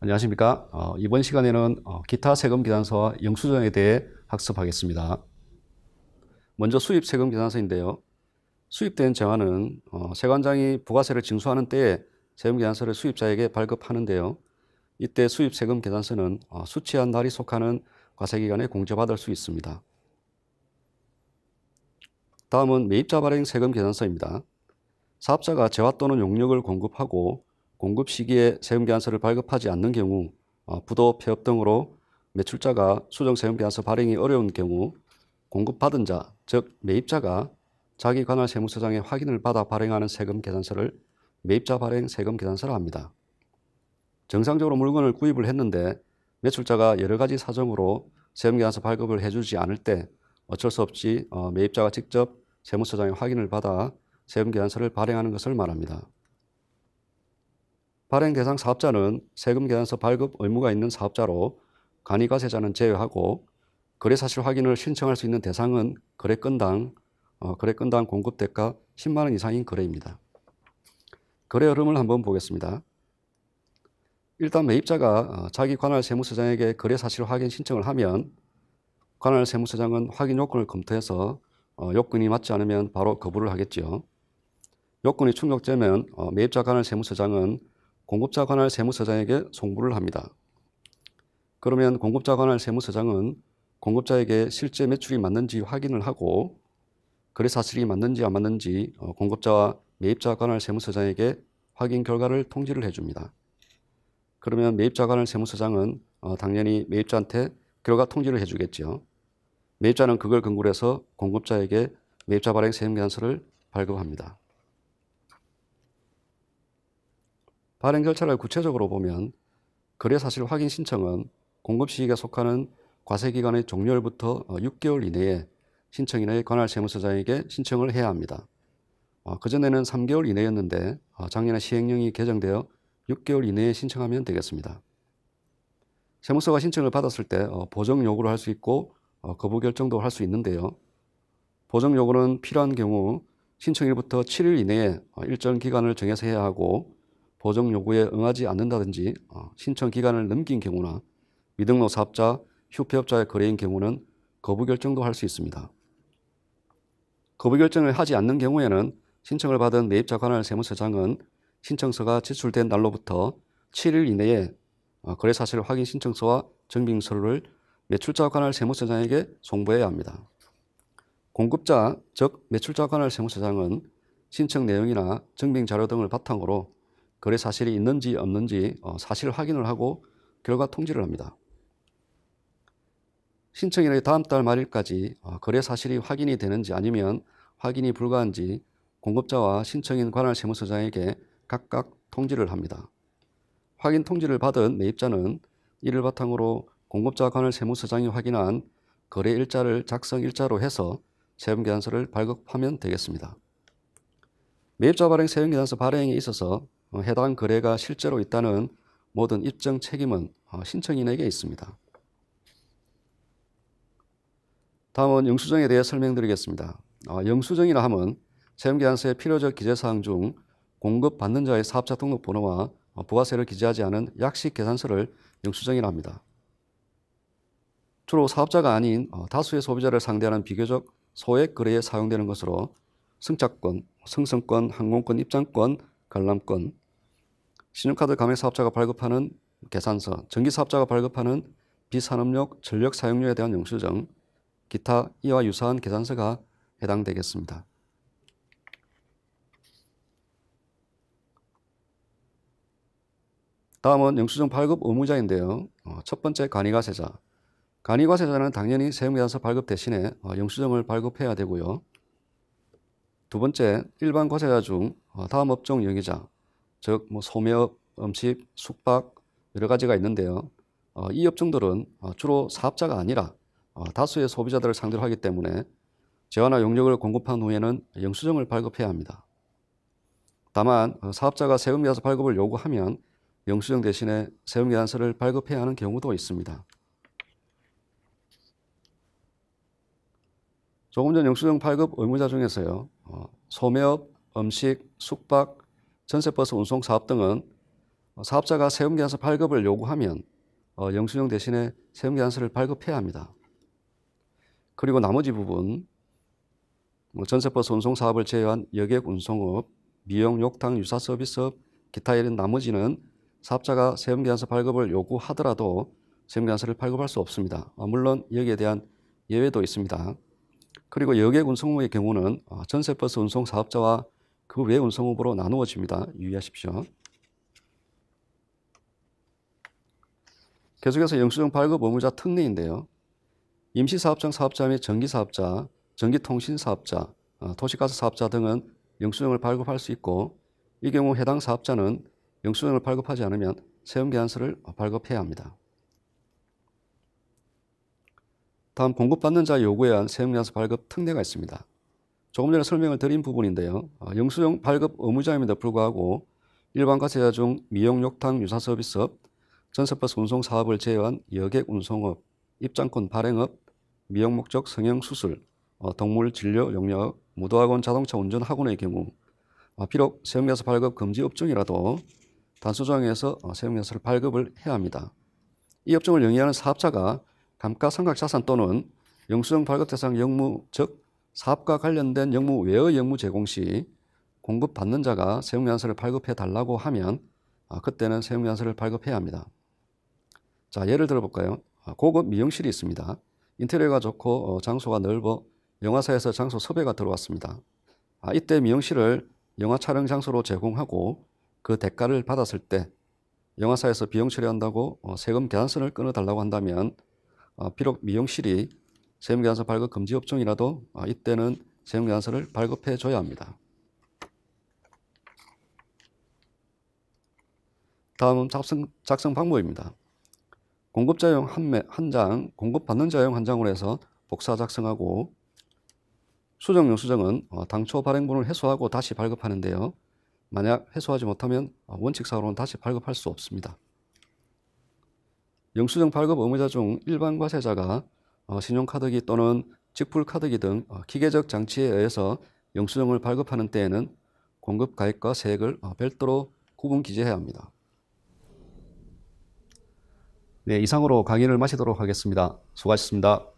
안녕하십니까. 어, 이번 시간에는 어, 기타 세금 계산서와 영수증에 대해 학습하겠습니다. 먼저 수입 세금 계산서인데요. 수입된 재화는 어, 세관장이 부가세를 징수하는 때에 세금 계산서를 수입자에게 발급하는데요. 이때 수입 세금 계산서는 어, 수취한 날이 속하는 과세기간에 공제받을 수 있습니다. 다음은 매입자 발행 세금 계산서입니다. 사업자가 재화 또는 용역을 공급하고 공급 시기에 세금 계산서를 발급하지 않는 경우, 어, 부도, 폐업 등으로 매출자가 수정 세금 계산서 발행이 어려운 경우, 공급받은 자, 즉 매입자가 자기 관할 세무서장의 확인을 받아 발행하는 세금 계산서를 매입자 발행 세금 계산서라 합니다. 정상적으로 물건을 구입을 했는데 매출자가 여러 가지 사정으로 세금 계산서 발급을 해주지 않을 때 어쩔 수 없이 어, 매입자가 직접 세무서장의 확인을 받아 세금 계산서를 발행하는 것을 말합니다. 발행 대상 사업자는 세금 계산서 발급 의무가 있는 사업자로 간이과세자는 제외하고 거래 사실 확인을 신청할 수 있는 대상은 거래 건당 어, 거래 건당 공급 대가 10만 원 이상인 거래입니다. 거래 흐름을 한번 보겠습니다. 일단 매입자가 어, 자기 관할 세무서장에게 거래 사실 확인 신청을 하면 관할 세무서장은 확인 요건을 검토해서 어, 요건이 맞지 않으면 바로 거부를 하겠지 요건이 요 충족되면 어, 매입자 관할 세무서장은 공급자 관할 세무서장에게 송부를 합니다. 그러면 공급자 관할 세무서장은 공급자에게 실제 매출이 맞는지 확인을 하고 거래사실이 맞는지 안 맞는지 어, 공급자와 매입자 관할 세무서장에게 확인 결과를 통지를 해줍니다. 그러면 매입자 관할 세무서장은 어, 당연히 매입자한테 결과 통지를 해주겠지요 매입자는 그걸 근거로 해서 공급자에게 매입자 발행 세금 계산서를 발급합니다. 발행 절차를 구체적으로 보면 거래 사실 확인 신청은 공급 시기가 속하는 과세 기간의 종료일부터 6개월 어, 이내에 신청인의 관할 세무서장에게 신청을 해야 합니다. 어, 그전에는 3개월 이내였는데 어, 작년에 시행령이 개정되어 6개월 이내에 신청하면 되겠습니다. 세무서가 신청을 받았을 때 보정 요구를 할 수 있고 거부 결정도 할 수 있는데요. 보정 요구는 필요한 경우 신청일부터 7일 이내에 일정 기간을 정해서 해야 하고 보정 요구에 응하지 않는다든지 어, 신청 기간을 넘긴 경우나 미등록 사업자, 휴폐업자의 거래인 경우는 거부 결정도 할 수 있습니다. 거부 결정을 하지 않는 경우에는 신청을 받은 매입자 관할 세무서장은 신청서가 제출된 날로부터 7일 이내에 어, 거래 사실 확인 신청서와 증빙서를 류 매출자 관할 세무서장에게 송부해야 합니다. 공급자, 즉 매출자 관할 세무서장은 신청 내용이나 증빙 자료 등을 바탕으로 거래 사실이 있는지 없는지 어, 사실 확인을 하고 결과 통지를 합니다. 신청인의 다음 달 말일까지 거래 어, 사실이 확인이 되는지 아니면 확인이 불가한지 공급자와 신청인 관할 세무서장에게 각각 통지를 합니다. 확인 통지를 받은 매입자는 이를 바탕으로 공급자 관할 세무서장이 확인한 거래 일자를 작성 일자로 해서 세금계산서를 발급하면 되겠습니다. 매입자 발행 세금계산서 발행에 있어서 어, 해당 거래가 실제로 있다는 모든 입증 책임은 어, 신청인에게 있습니다. 다음은 영수증에 대해 설명드리겠습니다. 아, 영수증이라 함은 재무기한서의 필요적 기재사항 중 공급받는 자의 사업자 등록번호와 어, 부가세를 기재하지 않은 약식 계산서를 영수증이라 합니다. 주로 사업자가 아닌 다수의 소비자를 상대하는 비교적 소액 거래에 사용되는 것으로 승차권, 승선권, 항공권, 입장권, 관람권, 신용카드 가맹 사업자가 발급하는 계산서, 전기 사업자가 발급하는 비산업용 전력 사용료에 대한 영수증, 기타 이와 유사한 계산서가 해당되겠습니다. 다음은 영수증 발급 의무자인데요. 어, 첫 번째 간이과세자. 간이과세자는 당연히 세금계산서 발급 대신에 어, 영수증을 발급해야 되고요. 두 번째 일반 과세자 중 어, 다음 업종 영위자, 즉, 뭐 소매업, 음식, 숙박 여러 가지가 있는데요. 어, 이 업종들은 어, 주로 사업자가 아니라 어, 다수의 소비자들을 상대로 하기 때문에 재화나 용역을 공급한 후에는 영수증을 발급해야 합니다. 다만 어, 사업자가 세금 계산서 발급을 요구하면 영수증 대신에 세금 계산서를 발급해야 하는 경우도 있습니다. 조금 전 영수증 발급 의무자 중에서요. 어, 소매업, 음식, 숙박, 전세버스 운송 사업 등은 사업자가 세금계산서 발급을 요구하면 어, 영수증 대신에 세금계산서를 발급해야 합니다. 그리고 나머지 부분 뭐 전세버스 운송 사업을 제외한 여객 운송업, 미용, 욕탕, 유사 서비스업, 기타 이런 나머지는 사업자가 세금계산서 발급을 요구하더라도 세금계산서를 발급할 수 없습니다. 어, 물론 여기에 대한 예외도 있습니다. 그리고 여객 운송업의 경우는 어, 전세버스 운송 사업자와 그외의운성업으로 나누어집니다. 유의하십시오. 계속해서 영수증 발급 의무자 특례인데요. 임시사업장 사업자 및 전기사업자, 전기통신사업자, 어, 도시가스 사업자 등은 영수증을 발급할 수 있고 이 경우 해당 사업자는 영수증을 발급하지 않으면 세금계산서를 발급해야 합니다. 다음 공급받는 자 요구에 의한 세금계산서 발급 특례가 있습니다. 조금 전에 설명을 드린 부분인데요. 어, 영수증 발급 의무자임에도 불구하고 일반 과세자 중 미용욕탕 유사서비스업, 전세버스 운송사업을 제외한 여객운송업, 입장권 발행업, 미용목적 성형수술, 어, 동물진료 영역, 무도학원 자동차 운전학원의 경우 어, 비록 세무계좌 발급 금지 업종이라도 단수조항에서 세무계좌를 발급을 해야 합니다. 이 업종을 영위하는 사업자가 감가상각자산 또는 영수증 발급 대상 영무 즉 사업과 관련된 영무 외의 영무 제공 시 공급받는 자가 세무연서를 발급해 달라고 하면 아, 그때는 세무연서를 발급해야 합니다. 자, 예를 들어볼까요? 아, 고급 미용실이 있습니다. 인테리어가 좋고 어, 장소가 넓어 영화사에서 장소 섭외가 들어왔습니다. 아, 이때 미용실을 영화 촬영 장소로 제공하고 그 대가를 받았을 때 영화사에서 비용 처리한다고 어, 세금 계산서를 끊어달라고 한다면 어, 비록 미용실이 세무계산서 발급 금지 업종이라도 아, 이때는 세무계산서를 발급해 줘야 합니다. 다음은 작성, 작성 방법입니다. 공급자용 한, 한 장, 공급받는 자용 한 장으로 해서 복사 작성하고 수정용 수정은 어, 당초 발행분을 해소하고 다시 발급하는데요. 만약 해소하지 못하면 어, 원칙상으로는 다시 발급할 수 없습니다. 영수증 발급 의무자 중 일반 과세자가 어, 신용카드기 또는 직불카드기 등 어, 기계적 장치에 의해서 영수증을 발급하는 때에는 공급 가액과 세액을 어, 별도로 구분 기재해야 합니다. 네, 이상으로 강의를 마치도록 하겠습니다. 수고하셨습니다.